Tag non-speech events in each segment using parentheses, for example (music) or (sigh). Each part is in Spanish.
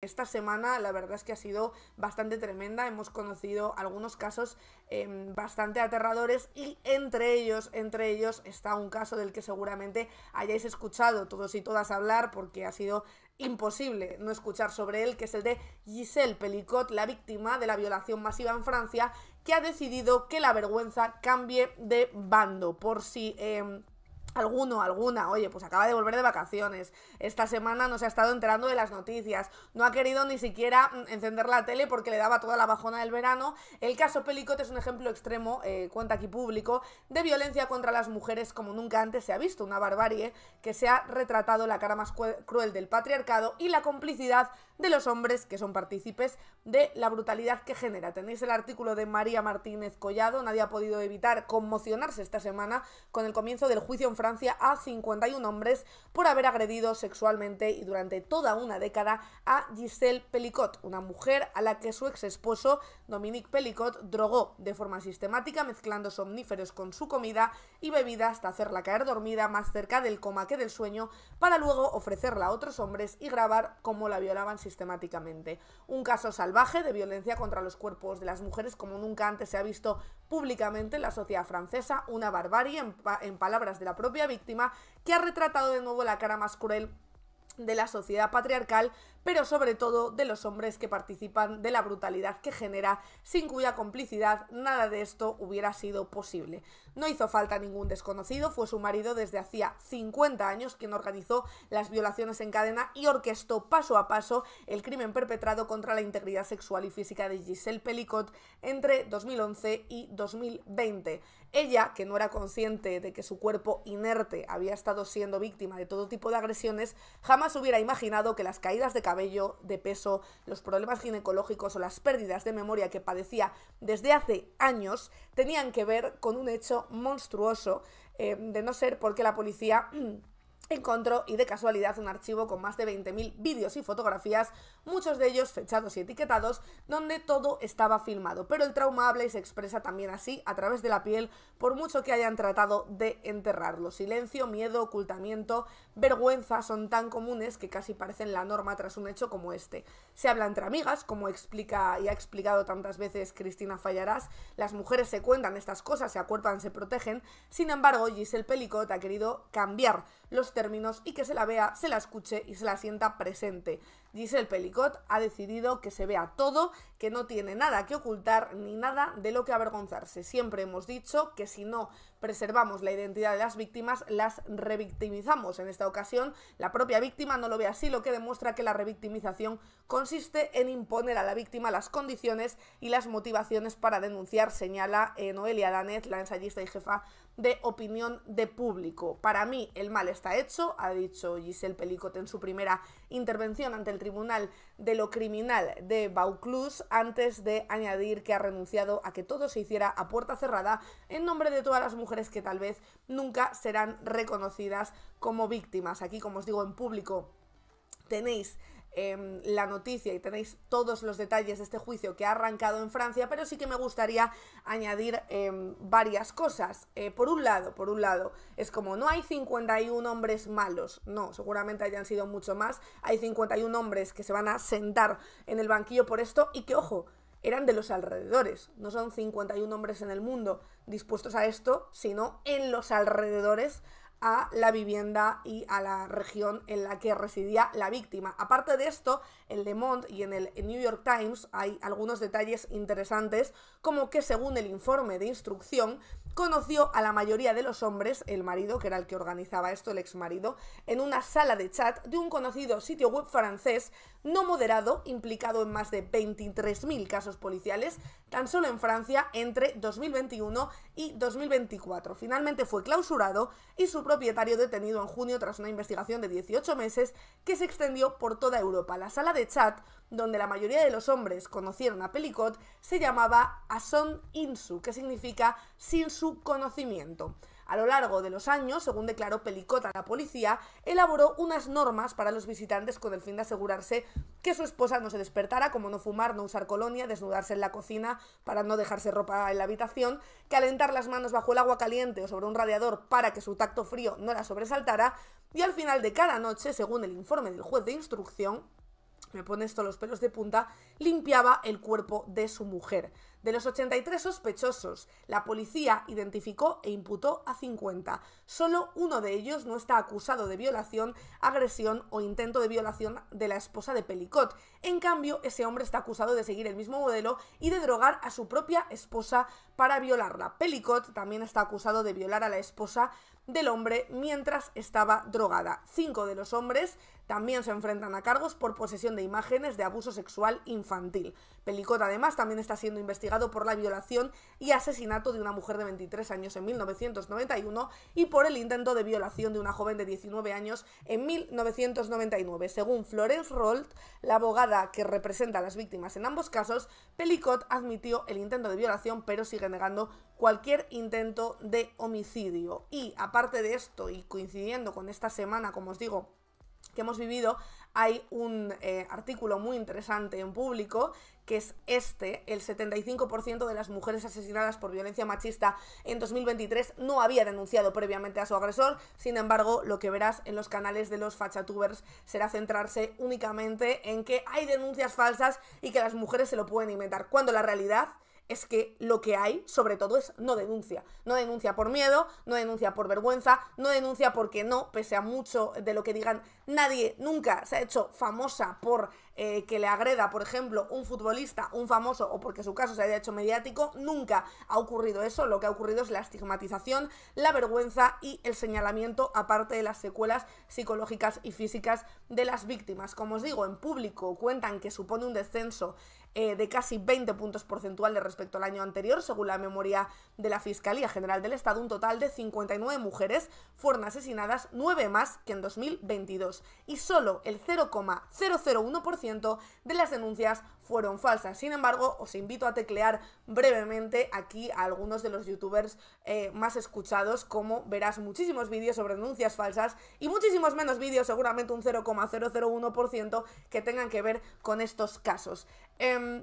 Esta semana la verdad es que ha sido bastante tremenda, hemos conocido algunos casos em, bastante aterradores y entre ellos, entre ellos está un caso del que seguramente hayáis escuchado todos y todas hablar porque ha sido imposible no escuchar sobre él, que es el de Giselle Pelicot, la víctima de la violación masiva en Francia, que ha decidido que la vergüenza cambie de bando por si... Eh, alguno, alguna, oye, pues acaba de volver de vacaciones, esta semana no se ha estado enterando de las noticias, no ha querido ni siquiera mm, encender la tele porque le daba toda la bajona del verano. El caso Pelicote es un ejemplo extremo, eh, cuenta aquí público, de violencia contra las mujeres como nunca antes se ha visto, una barbarie que se ha retratado la cara más cruel del patriarcado y la complicidad de los hombres que son partícipes de la brutalidad que genera. Tenéis el artículo de María Martínez Collado, nadie ha podido evitar conmocionarse esta semana con el comienzo del juicio en Francia a 51 hombres por haber agredido sexualmente y durante toda una década a Giselle Pellicot, una mujer a la que su ex esposo Dominique Pellicot drogó de forma sistemática mezclando somníferos con su comida y bebida hasta hacerla caer dormida más cerca del coma que del sueño para luego ofrecerla a otros hombres y grabar cómo la violaban sistemáticamente. Un caso salvaje de violencia contra los cuerpos de las mujeres como nunca antes se ha visto públicamente en la sociedad francesa, una barbarie, en, palabras de la propia víctima, que ha retratado de nuevo la cara más cruel de la sociedad patriarcal, pero sobre todo de los hombres que participan de la brutalidad que genera, sin cuya complicidad nada de esto hubiera sido posible. No hizo falta ningún desconocido, fue su marido desde hacía 50 años quien organizó las violaciones en cadena y orquestó paso a paso el crimen perpetrado contra la integridad sexual y física de Giselle Pelicot entre 2011 y 2020. Ella, que no era consciente de que su cuerpo inerte había estado siendo víctima de todo tipo de agresiones, jamás hubiera imaginado que las caídas de cabeza de peso, los problemas ginecológicos o las pérdidas de memoria que padecía desde hace años tenían que ver con un hecho monstruoso, eh, de no ser porque la policía... (clears throat) encontró y de casualidad un archivo con más de 20.000 vídeos y fotografías, muchos de ellos fechados y etiquetados, donde todo estaba filmado. Pero el trauma habla y se expresa también así, a través de la piel, por mucho que hayan tratado de enterrarlo. Silencio, miedo, ocultamiento, vergüenza son tan comunes que casi parecen la norma tras un hecho como este. Se habla entre amigas, como explica y ha explicado tantas veces Cristina Fallarás, las mujeres se cuentan estas cosas, se acuerdan, se protegen, sin embargo Giselle Pelicot ha querido cambiar los términos y que se la vea, se la escuche y se la sienta presente. Giselle Pelicot ha decidido que se vea todo, que no tiene nada que ocultar ni nada de lo que avergonzarse. Siempre hemos dicho que si no preservamos la identidad de las víctimas, las revictimizamos. En esta ocasión, la propia víctima no lo ve así, lo que demuestra que la revictimización consiste en imponer a la víctima las condiciones y las motivaciones para denunciar, señala eh, Noelia Danet, la ensayista y jefa de opinión de público. Para mí, el mal está hecho, ha dicho Giselle Pelicot en su primera intervención ante el Tribunal de lo Criminal de Vaucluse antes de añadir que ha renunciado a que todo se hiciera a puerta cerrada en nombre de todas las mujeres que tal vez nunca serán reconocidas como víctimas. Aquí, como os digo, en público tenéis Em, la noticia y tenéis todos los detalles de este juicio que ha arrancado en Francia, pero sí que me gustaría añadir em, varias cosas. Eh, por un lado, por un lado, es como no hay 51 hombres malos, no, seguramente hayan sido mucho más, hay 51 hombres que se van a sentar en el banquillo por esto y que, ojo, eran de los alrededores. No son 51 hombres en el mundo dispuestos a esto, sino en los alrededores a la vivienda y a la región en la que residía la víctima. Aparte de esto, en Le Monde y en el New York Times hay algunos detalles interesantes, como que según el informe de instrucción, conoció a la mayoría de los hombres, el marido, que era el que organizaba esto, el ex marido, en una sala de chat de un conocido sitio web francés no moderado, implicado en más de 23.000 casos policiales, tan solo en Francia entre 2021 y 2024. Finalmente fue clausurado y su propietario detenido en junio tras una investigación de 18 meses que se extendió por toda Europa. La sala de chat, donde la mayoría de los hombres conocieron a Pelicot, se llamaba Ason Insu, que significa sin su conocimiento. A lo largo de los años, según declaró Pelicota la policía, elaboró unas normas para los visitantes con el fin de asegurarse que su esposa no se despertara, como no fumar, no usar colonia, desnudarse en la cocina para no dejarse ropa en la habitación, calentar las manos bajo el agua caliente o sobre un radiador para que su tacto frío no la sobresaltara, y al final de cada noche, según el informe del juez de instrucción, me pone esto los pelos de punta, limpiaba el cuerpo de su mujer. De los 83 sospechosos, la policía identificó e imputó a 50. Solo uno de ellos no está acusado de violación, agresión o intento de violación de la esposa de Pelicot. En cambio, ese hombre está acusado de seguir el mismo modelo y de drogar a su propia esposa para violarla. Pelicot también está acusado de violar a la esposa del hombre mientras estaba drogada. Cinco de los hombres también se enfrentan a cargos por posesión de imágenes de abuso sexual infantil. Pelicot además también está siendo investigado por la violación y asesinato de una mujer de 23 años en 1991 y por el intento de violación de una joven de 19 años en 1999. Según Florence Rolt, la abogada que representa a las víctimas en ambos casos, Pelicot admitió el intento de violación pero sigue negando cualquier intento de homicidio. Y aparte de esto, y coincidiendo con esta semana, como os digo, que hemos vivido, hay un eh, artículo muy interesante en público que es este, el 75% de las mujeres asesinadas por violencia machista en 2023 no había denunciado previamente a su agresor, sin embargo, lo que verás en los canales de los fachatubers será centrarse únicamente en que hay denuncias falsas y que las mujeres se lo pueden inventar, cuando la realidad es que lo que hay, sobre todo, es no denuncia. No denuncia por miedo, no denuncia por vergüenza, no denuncia porque no, pese a mucho de lo que digan, nadie nunca se ha hecho famosa por eh, que le agreda, por ejemplo, un futbolista, un famoso, o porque su caso se haya hecho mediático, nunca ha ocurrido eso. Lo que ha ocurrido es la estigmatización, la vergüenza y el señalamiento, aparte de las secuelas psicológicas y físicas de las víctimas. Como os digo, en público cuentan que supone un descenso eh, de casi 20 puntos porcentuales respecto al año anterior, según la memoria de la Fiscalía General del Estado, un total de 59 mujeres fueron asesinadas, 9 más que en 2022. Y solo el 0,001% de las denuncias fueron falsas. Sin embargo, os invito a teclear brevemente aquí a algunos de los youtubers eh, más escuchados, como verás muchísimos vídeos sobre denuncias falsas y muchísimos menos vídeos, seguramente un 0,001% que tengan que ver con estos casos. Em,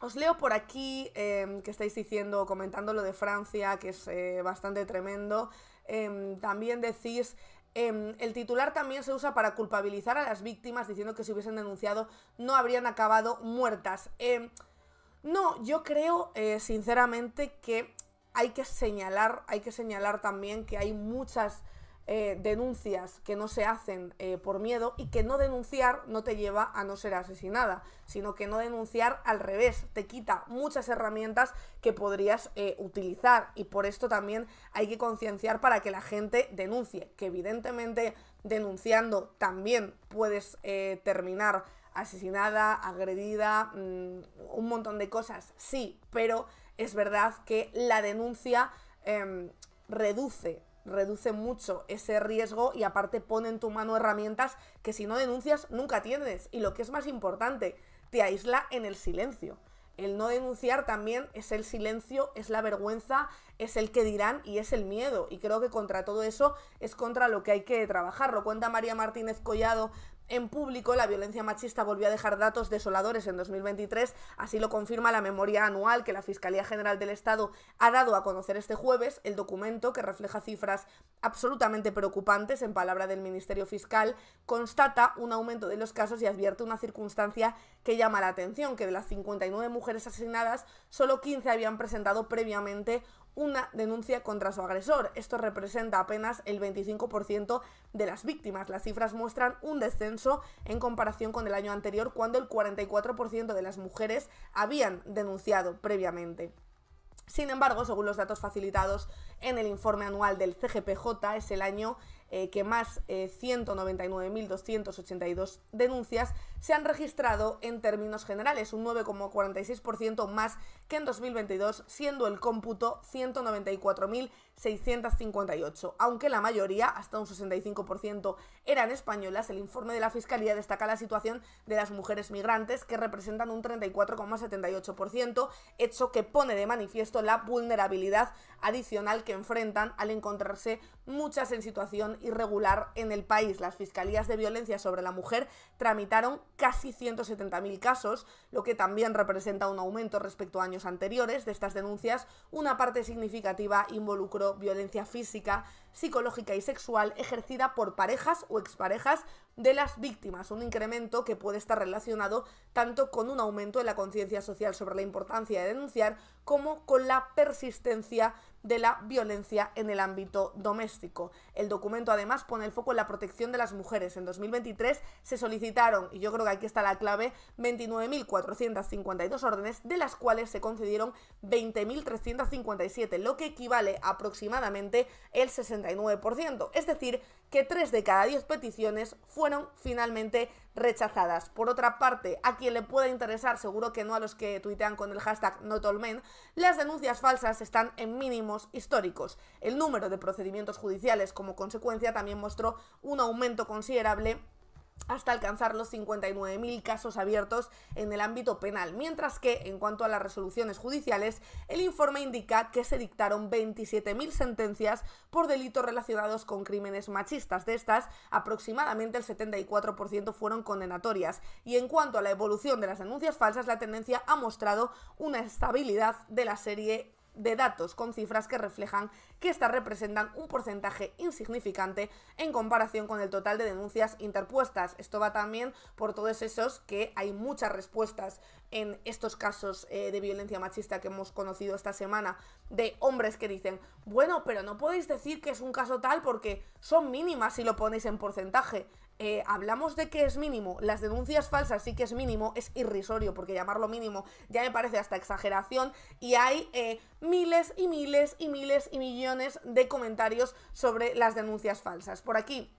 os leo por aquí em, que estáis diciendo, comentando lo de Francia, que es eh, bastante tremendo. Em, también decís Em, el titular también se usa para culpabilizar a las víctimas diciendo que si hubiesen denunciado no habrían acabado muertas. Em, no, yo creo eh, sinceramente que hay que señalar, hay que señalar también que hay muchas eh, denuncias que no se hacen eh, por miedo y que no denunciar no te lleva a no ser asesinada, sino que no denunciar al revés, te quita muchas herramientas que podrías eh, utilizar y por esto también hay que concienciar para que la gente denuncie, que evidentemente denunciando también puedes terminar asesinada, agredida, mm, un montón de cosas, sí, pero es verdad que la denuncia em, reduce reduce mucho ese riesgo y aparte pone en tu mano herramientas que si no denuncias nunca tienes. Y lo que es más importante, te aísla en el silencio. El no denunciar también es el silencio, es la vergüenza, es el que dirán y es el miedo. Y creo que contra todo eso es contra lo que hay que trabajar. Lo cuenta María Martínez Collado en público, la violencia machista volvió a dejar datos desoladores en 2023, así lo confirma la memoria anual que la Fiscalía General del Estado ha dado a conocer este jueves, el documento que refleja cifras absolutamente preocupantes, en palabra del Ministerio Fiscal, constata un aumento de los casos y advierte una circunstancia que llama la atención, que de las 59 mujeres asesinadas, solo 15 habían presentado previamente una denuncia contra su agresor. Esto representa apenas el 25% de las víctimas. Las cifras muestran un descenso en comparación con el año anterior, cuando el 44% de las mujeres habían denunciado previamente. Sin embargo, según los datos facilitados en el informe anual del CGPJ, es el año eh, que más 199.282 eh, denuncias se han registrado en términos generales, un 9,46% más que en 2022, siendo el cómputo 194.000 658. Aunque la mayoría, hasta un 65%, eran españolas, el informe de la Fiscalía destaca la situación de las mujeres migrantes, que representan un 34,78%, hecho que pone de manifiesto la vulnerabilidad adicional que enfrentan al encontrarse muchas en situación irregular en el país. Las Fiscalías de Violencia sobre la Mujer tramitaron casi 170.000 casos, lo que también representa un aumento respecto a años anteriores. De estas denuncias, una parte significativa involucró violencia física, psicológica y sexual ejercida por parejas o exparejas de las víctimas, un incremento que puede estar relacionado tanto con un aumento de la conciencia social sobre la importancia de denunciar como con la persistencia de la violencia en el ámbito doméstico. El documento además pone el foco en la protección de las mujeres. En 2023 se solicitaron, y yo creo que aquí está la clave, 29.452 órdenes, de las cuales se concedieron 20.357, lo que equivale aproximadamente el 69%. Es decir, que 3 de cada 10 peticiones fueron finalmente rechazadas. Por otra parte, a quien le pueda interesar, seguro que no a los que tuitean con el hashtag NotAllMen, las denuncias falsas están en mínimos históricos. El número de procedimientos judiciales como consecuencia también mostró un aumento considerable hasta alcanzar los 59.000 casos abiertos en el ámbito penal, mientras que, en cuanto a las resoluciones judiciales, el informe indica que se dictaron 27.000 sentencias por delitos relacionados con crímenes machistas. De estas, aproximadamente el 74% fueron condenatorias. Y en cuanto a la evolución de las denuncias falsas, la tendencia ha mostrado una estabilidad de la serie de datos con cifras que reflejan que estas representan un porcentaje insignificante en comparación con el total de denuncias interpuestas. Esto va también por todos esos que hay muchas respuestas en estos casos eh, de violencia machista que hemos conocido esta semana, de hombres que dicen, bueno, pero no podéis decir que es un caso tal porque son mínimas si lo ponéis en porcentaje. Eh, hablamos de que es mínimo, las denuncias falsas sí que es mínimo, es irrisorio, porque llamarlo mínimo ya me parece hasta exageración, y hay eh, miles y miles y miles y millones de comentarios sobre las denuncias falsas. Por aquí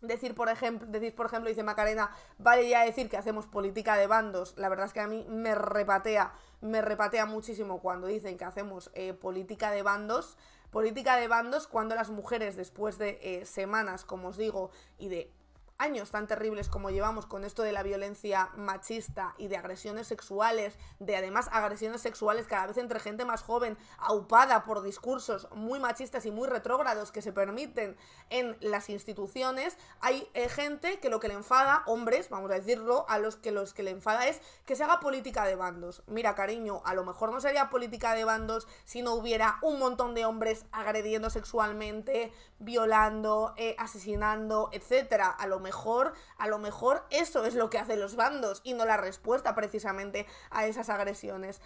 Decir por, ejemplo, decir, por ejemplo, dice Macarena, vale ya decir que hacemos política de bandos. La verdad es que a mí me repatea, me repatea muchísimo cuando dicen que hacemos eh, política de bandos política de bandos cuando las mujeres después de eh, semanas, como os digo, y de años tan terribles como llevamos con esto de la violencia machista y de agresiones sexuales, de además agresiones sexuales cada vez entre gente más joven, aupada por discursos muy machistas y muy retrógrados que se permiten en las instituciones, hay eh, gente que lo que le enfada, hombres, vamos a decirlo, a los que los que le enfada es que se haga política de bandos. Mira, cariño, a lo mejor no sería política de bandos si no hubiera un montón de hombres agrediendo sexualmente, violando, eh, asesinando, etcétera. A lo mejor, a lo mejor eso es lo que hacen los bandos y no la respuesta precisamente a esas agresiones.